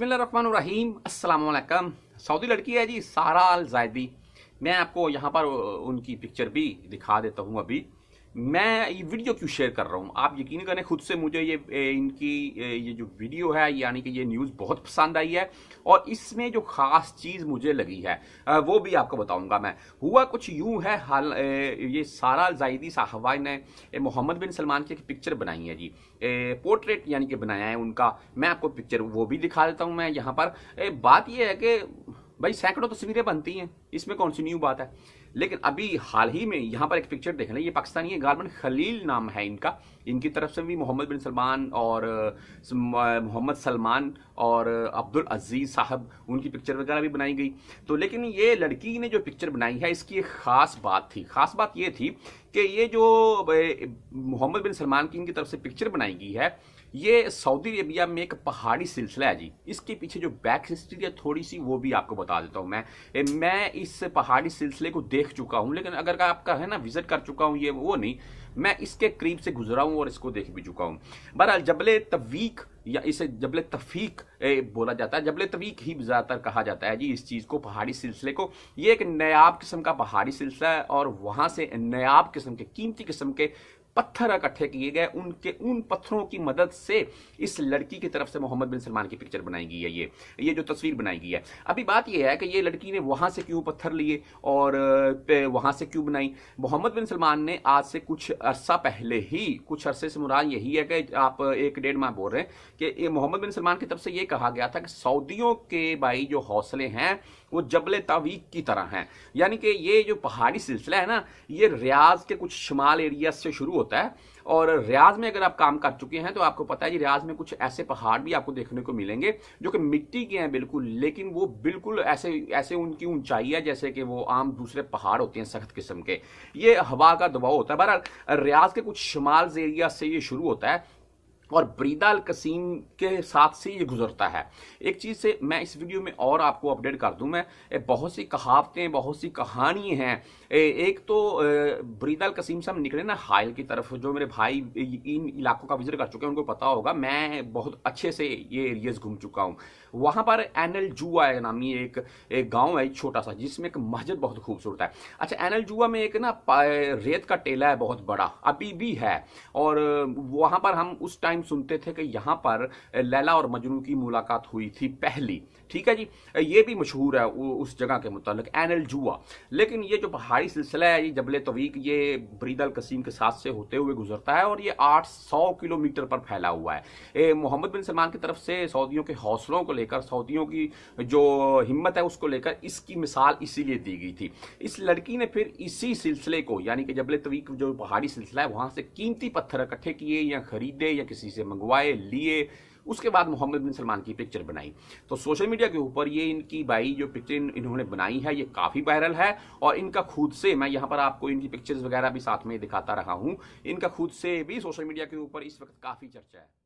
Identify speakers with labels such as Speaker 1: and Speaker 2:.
Speaker 1: बसमीम सऊदी लड़की है जी सारा अल जायदी मैं आपको यहाँ पर उनकी पिक्चर भी दिखा देता हूँ अभी मैं ये वीडियो क्यों शेयर कर रहा हूँ आप यकीन करें खुद से मुझे ये इनकी ये जो वीडियो है यानी कि ये न्यूज़ बहुत पसंद आई है और इसमें जो ख़ास चीज़ मुझे लगी है वो भी आपको बताऊंगा मैं हुआ कुछ यूं है हाल ये सारा जायदी साहबा ने मोहम्मद बिन सलमान की एक पिक्चर बनाई है जी पोर्ट्रेट यानी कि बनाया है उनका मैं आपको पिक्चर वो भी दिखा देता हूँ मैं यहाँ पर बात यह है कि भाई सैकड़ों तस्वीरें बनती हैं इसमें कौन सी न्यू बात है लेकिन अभी हाल ही में यहाँ पर एक पिक्चर देख रहे ये पाकिस्तानी है गारमन खलील नाम है इनका इनकी तरफ से भी मोहम्मद बिन सलमान और मोहम्मद सलमान और अब्दुल अजीज साहब उनकी पिक्चर वगैरह भी बनाई गई तो लेकिन ये लड़की ने जो पिक्चर बनाई है इसकी एक ख़ास बात थी ख़ास बात ये थी कि ये जो मोहम्मद बिन सलमान की इनकी तरफ से पिक्चर बनाई गई है ये सऊदी अरेबिया में एक पहाड़ी सिलसिला है जी इसके पीछे जो बैक हिस्ट्री है थोड़ी सी वो भी आपको बता देता हूँ मैं मैं इस पहाड़ी सिलसिले को देख चुका हूँ लेकिन अगर आपका है ना विजिट कर चुका हूँ ये वो नहीं मैं इसके करीब से गुजरा हूँ और इसको देख भी चुका हूँ बहरहाल जबल तवीक या इसे जबल तफीक बोला जाता है जबल तवीक ही ज़्यादातर कहा जाता है जी इस चीज़ को पहाड़ी सिलसिले को ये एक नयाब किस्म का पहाड़ी सिलसिला है और वहाँ से नयाब किस्म के कीमती किस्म के पत्थर इकट्ठे किए गए उनके उन पत्थरों की मदद से इस लड़की की तरफ से मोहम्मद बिन सलमान की पिक्चर बनाई गई है ये ये जो तस्वीर बनाई गई है अभी बात यह है कि ये लड़की ने वहाँ से क्यों पत्थर लिए और वहाँ से क्यों बनाई मोहम्मद बिन सलमान ने आज से कुछ अरसा पहले ही कुछ अरसे से मुराद यही है कि आप एक डेढ़ माह बोल रहे हैं कि मोहम्मद बिन सलमान की तरफ से ये कहा गया था कि सऊदियों के भाई जो हौसले हैं वो जबल तवीक की तरह हैं यानी कि ये जो पहाड़ी सिलसिला है ना ये रियाज के कुछ शुमाल एरिया से शुरू होता है और रियाज में अगर आप काम कर चुके हैं तो आपको पता है कि रियाज में कुछ ऐसे पहाड़ भी आपको देखने को मिलेंगे जो कि मिट्टी के हैं बिल्कुल लेकिन वो बिल्कुल ऐसे ऐसे उनकी ऊंचाई है जैसे कि वो आम दूसरे पहाड़ होते हैं सख्त किस्म के ये हवा का दबाव होता है बहरहाल रियाज के कुछ शमाल एरिया से ये शुरू होता है और ब्रीदा कसीम के साथ से ये गुजरता है एक चीज़ से मैं इस वीडियो में और आपको अपडेट कर दूं मैं बहुत सी कहावतें बहुत सी कहानी हैं एक तो ब्रीदा कसीम से हम निकले ना हाइल की तरफ जो मेरे भाई इन इलाकों का विजिट कर चुके हैं उनको पता होगा मैं बहुत अच्छे से ये एरियज घूम चुका हूँ वहाँ पर एनल जुआ है नामी एक, एक गाँव है छोटा सा जिसमें एक मस्जिद बहुत खूबसूरत है अच्छा एनल जुआ में एक ना रेत का टेला है बहुत बड़ा अभी भी है और वहाँ पर हम उस टाइम सुनते थे कि यहाँ पर लैला और मजनू की मुलाकात हुई थी पहली ठीक है जी ये भी मशहूर है उस जगह के मुतल एनल जुआ लेकिन ये जो पहाड़ी सिलसिला है ये जबले तवीक ये ब्रीदल कसीम के साथ से होते हुए गुजरता है और ये 800 किलोमीटर पर फैला हुआ है मोहम्मद बिन सलमान की तरफ से सऊदियों के हौसलों को लेकर सऊदियों की जो हिम्मत है उसको लेकर इसकी मिसाल इसीलिए दी गई थी इस लड़की ने फिर इसी सिलसिले को यानी कि जबल तवीक जो पहाड़ी सिलसिला है वहाँ से कीमती पत्थर इकट्ठे किए या खरीदे या किसी किसी से मंगवाए लिए उसके बाद मोहम्मद बिन सलमान की पिक्चर बनाई तो सोशल मीडिया के ऊपर ये इनकी भाई जो पिक्चर इन, इन्होंने बनाई है ये काफ़ी वायरल है और इनका खुद से मैं यहाँ पर आपको इनकी पिक्चर्स वगैरह भी साथ में दिखाता रहा हूँ इनका खुद से भी सोशल मीडिया के ऊपर इस वक्त काफ़ी चर्चा है